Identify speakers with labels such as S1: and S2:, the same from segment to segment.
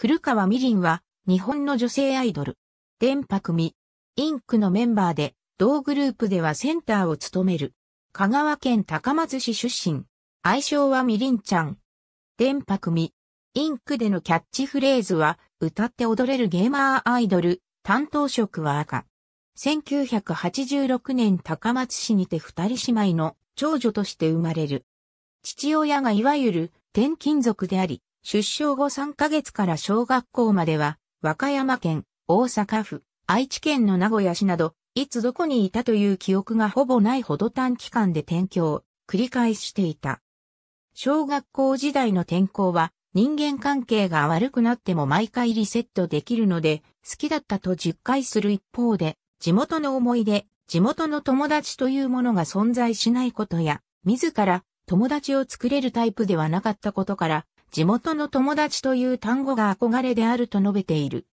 S1: 古川みりんは、日本の女性アイドル。電波組、インクのメンバーで、同グループではセンターを務める。香川県高松市出身。愛称はみりんちゃん。電波組、インクでのキャッチフレーズは、歌って踊れるゲーマーアイドル、担当職は赤。1986年高松市にて二人姉妹の長女として生まれる。父親がいわゆる転勤族であり、出生後3ヶ月から小学校までは、和歌山県、大阪府、愛知県の名古屋市など、いつどこにいたという記憶がほぼないほど短期間で転校、繰り返していた。小学校時代の転校は、人間関係が悪くなっても毎回リセットできるので、好きだったと実感する一方で、地元の思い出、地元の友達というものが存在しないことや、自ら友達を作れるタイプではなかったことから、地元の友達という単語が憧れであると述べている。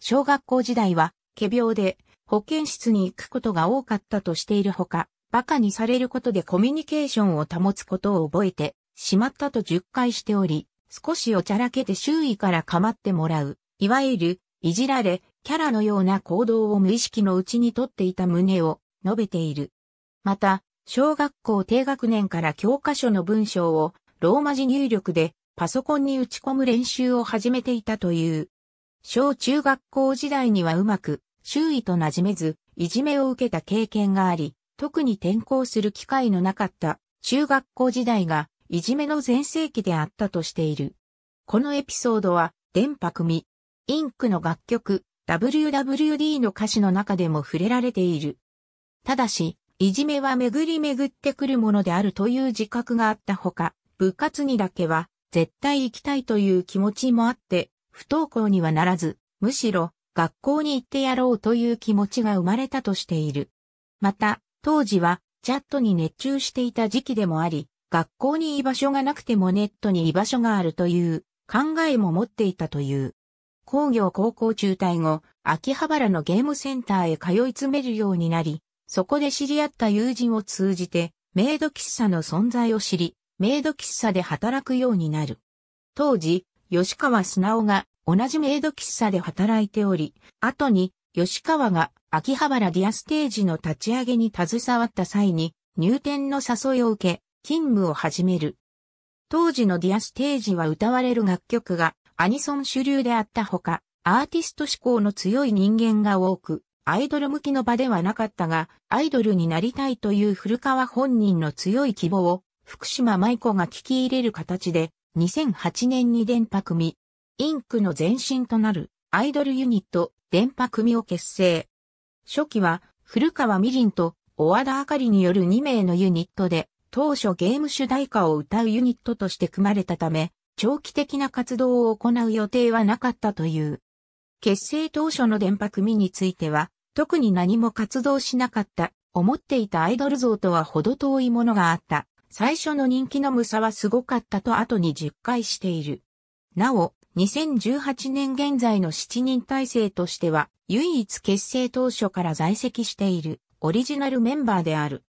S1: 小学校時代は、仮病で保健室に行くことが多かったとしているほか、馬鹿にされることでコミュニケーションを保つことを覚えてしまったと10回しており、少しおちゃらけて周囲から構ってもらう、いわゆる、いじられ、キャラのような行動を無意識のうちにとっていた旨を述べている。また、小学校低学年から教科書の文章をローマ字入力でパソコンに打ち込む練習を始めていたという。小中学校時代にはうまく周囲と馴染めず、いじめを受けた経験があり、特に転校する機会のなかった中学校時代がいじめの全盛期であったとしている。このエピソードは、電波組、インクの楽曲、WWD の歌詞の中でも触れられている。ただし、いじめは巡り巡ってくるものであるという自覚があったほか、部活にだけは絶対行きたいという気持ちもあって、不登校にはならず、むしろ学校に行ってやろうという気持ちが生まれたとしている。また、当時はチャットに熱中していた時期でもあり、学校に居場所がなくてもネットに居場所があるという考えも持っていたという。工業高校中退後、秋葉原のゲームセンターへ通い詰めるようになり、そこで知り合った友人を通じて、メイド喫茶の存在を知り、メイド喫茶で働くようになる。当時、吉川素直が同じメイド喫茶で働いており、後に吉川が秋葉原ディアステージの立ち上げに携わった際に入店の誘いを受け、勤務を始める。当時のディアステージは歌われる楽曲がアニソン主流であったほか、アーティスト志向の強い人間が多く、アイドル向きの場ではなかったが、アイドルになりたいという古川本人の強い希望を福島舞子が聞き入れる形で、2008年に電波組、インクの前身となるアイドルユニット、電波組を結成。初期は、古川みりんと小和田あかりによる2名のユニットで、当初ゲーム主題歌を歌うユニットとして組まれたため、長期的な活動を行う予定はなかったという。結成当初の電波組については、特に何も活動しなかった、思っていたアイドル像とは程遠いものがあった。最初の人気のムサはすごかったと後に実会している。なお、2018年現在の7人体制としては、唯一結成当初から在籍しているオリジナルメンバーである。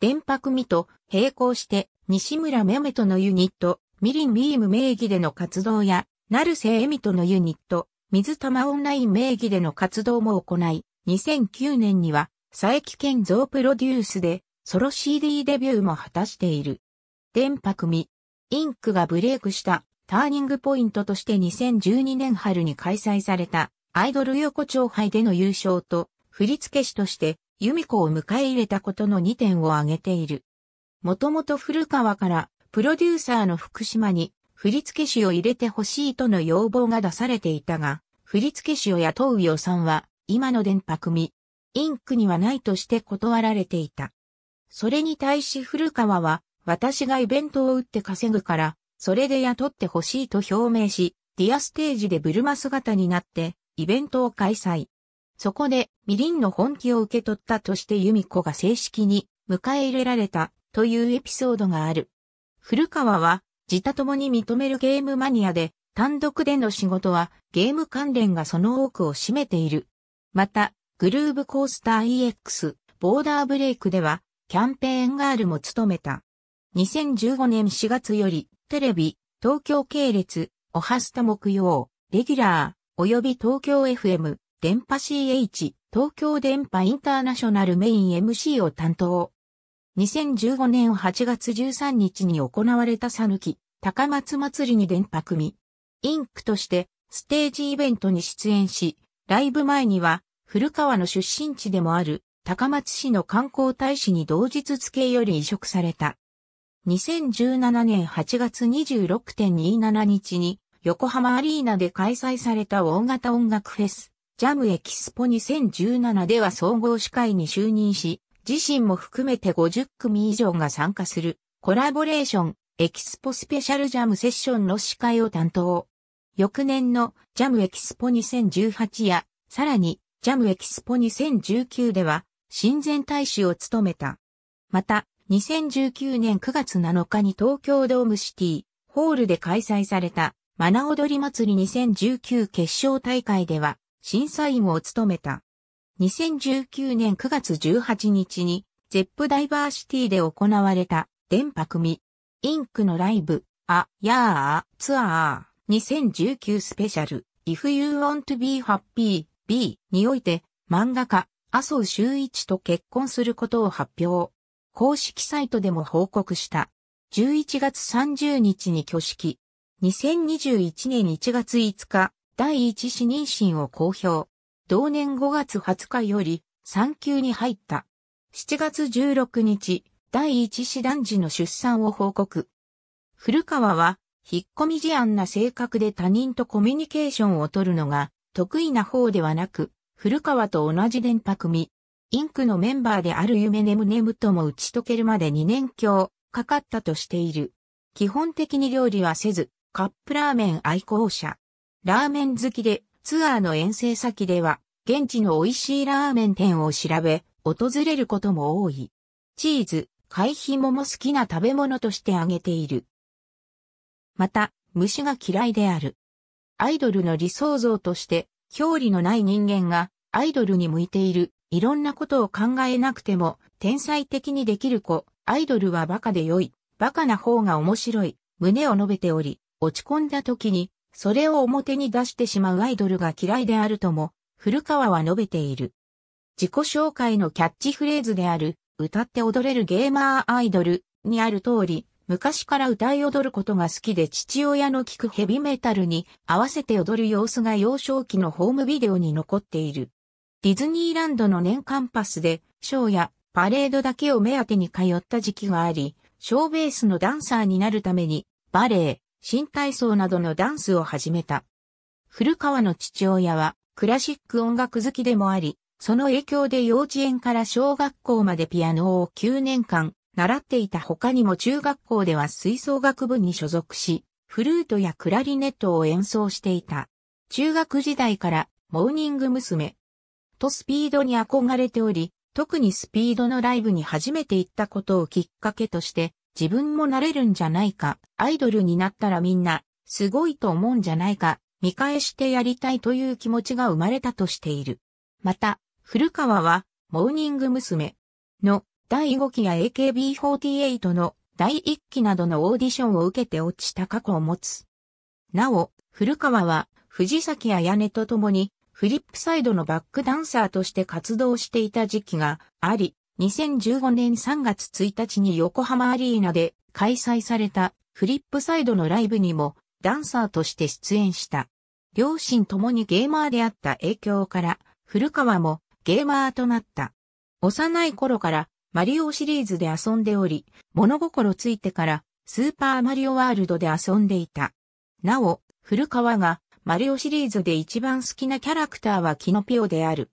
S1: 電白組と並行して西村めめとのユニット、ミリンビーム名義での活動や、成瀬恵美とのユニット、水玉オンライン名義での活動も行い、2009年には佐伯健造プロデュースでソロ CD デビューも果たしている。電波組、インクがブレイクしたターニングポイントとして2012年春に開催されたアイドル横丁杯での優勝と振付師としてユミコを迎え入れたことの2点を挙げている。もともと古川からプロデューサーの福島に振付師を入れてほしいとの要望が出されていたが、振付師を雇う予算は今の電波組、インクにはないとして断られていた。それに対し古川は、私がイベントを打って稼ぐから、それで雇ってほしいと表明し、ディアステージでブルマ姿になって、イベントを開催。そこで、ミリンの本気を受け取ったとして由美子が正式に迎え入れられたというエピソードがある。古川は、自他共に認めるゲームマニアで、単独での仕事はゲーム関連がその多くを占めている。また、グルーブコースター EX、ボーダーブレイクでは、キャンペーンガールも務めた。2015年4月より、テレビ、東京系列、おはスタ木曜、レギュラー、及び東京 FM、電波 CH、東京電波インターナショナルメイン MC を担当。2015年8月13日に行われたさぬき、高松祭りに電波組。インクとしてステージイベントに出演し、ライブ前には古川の出身地でもある高松市の観光大使に同日付より移植された。2017年8月26.27日に横浜アリーナで開催された大型音楽フェス、ジャムエキスポ2017では総合司会に就任し、自身も含めて50組以上が参加するコラボレーション、エキスポスペシャルジャムセッションの司会を担当。翌年のジャムエキスポ2018や、さらにジャムエキスポ2019では親善大使を務めた。また、2019年9月7日に東京ドームシティ、ホールで開催された、マナ踊り祭り2019決勝大会では、審査員を務めた。2019年9月18日に、ゼップダイバーシティで行われた、電波組、インクのライブ、あ、やあ、ツアー、2019スペシャル、If You Want to Be Happy, B において、漫画家、麻生周一と結婚することを発表。公式サイトでも報告した。11月30日に挙式。2021年1月5日、第一子妊娠を公表。同年5月20日より産休に入った。7月16日、第一子男児の出産を報告。古川は、引っ込み思案な性格で他人とコミュニケーションを取るのが得意な方ではなく、古川と同じ電波組、インクのメンバーである夢ネムネムとも打ち解けるまで2年強かかったとしている。基本的に料理はせず、カップラーメン愛好者。ラーメン好きで、ツアーの遠征先では、現地の美味しいラーメン店を調べ、訪れることも多い。チーズ、回避、もも好きな食べ物としてあげている。また、虫が嫌いである。アイドルの理想像として、表裏のない人間がアイドルに向いている。いろんなことを考えなくても天才的にできる子。アイドルはバカで良い。バカな方が面白い。胸を述べており、落ち込んだ時に、それを表に出してしまうアイドルが嫌いであるとも、古川は述べている。自己紹介のキャッチフレーズである、歌って踊れるゲーマーアイドルにある通り、昔から歌い踊ることが好きで父親の聴くヘビメタルに合わせて踊る様子が幼少期のホームビデオに残っている。ディズニーランドの年間パスで、ショーやパレードだけを目当てに通った時期があり、ショーベースのダンサーになるために、バレエ、新体操などのダンスを始めた。古川の父親は、クラシック音楽好きでもあり、その影響で幼稚園から小学校までピアノを9年間習っていた他にも中学校では吹奏楽部に所属し、フルートやクラリネットを演奏していた。中学時代からモーニング娘。とスピードに憧れており、特にスピードのライブに初めて行ったことをきっかけとして、自分もなれるんじゃないか、アイドルになったらみんな、すごいと思うんじゃないか、見返してやりたいという気持ちが生まれたとしている。また、古川は、モーニング娘。の第5期や AKB48 の第1期などのオーディションを受けて落ちた過去を持つ。なお、古川は藤崎屋音と共にフリップサイドのバックダンサーとして活動していた時期があり、2015年3月1日に横浜アリーナで開催されたフリップサイドのライブにもダンサーとして出演した。両親ともにゲーマーであった影響から、古川もゲーマーとなった。幼い頃からマリオシリーズで遊んでおり、物心ついてからスーパーマリオワールドで遊んでいた。なお、古川がマリオシリーズで一番好きなキャラクターはキノピオである。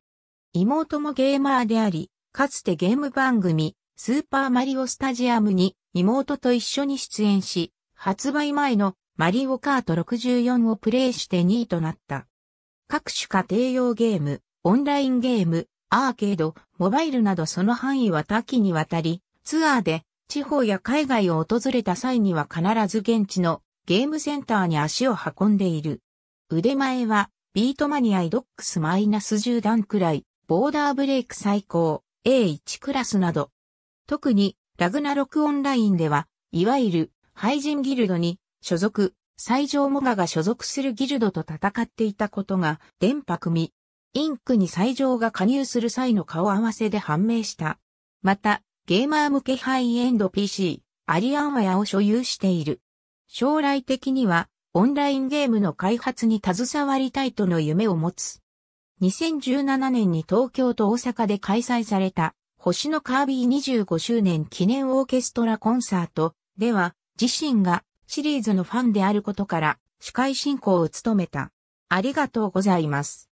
S1: 妹もゲーマーであり、かつてゲーム番組、スーパーマリオスタジアムに妹と一緒に出演し、発売前のマリオカート64をプレイして2位となった。各種家庭用ゲーム、オンラインゲーム、アーケード、モバイルなどその範囲は多岐にわたり、ツアーで地方や海外を訪れた際には必ず現地のゲームセンターに足を運んでいる。腕前はビートマニアイドックスマイナス10段くらい、ボーダーブレイク最高、A1 クラスなど。特にラグナロクオンラインでは、いわゆる廃人ギルドに所属、最上モガが所属するギルドと戦っていたことが電波組インクに最上が加入する際の顔合わせで判明した。また、ゲーマー向けハイエンド PC、アリアンワヤを所有している。将来的には、オンラインゲームの開発に携わりたいとの夢を持つ。2017年に東京と大阪で開催された、星のカービィ25周年記念オーケストラコンサートでは、自身がシリーズのファンであることから、司会進行を務めた。ありがとうございます。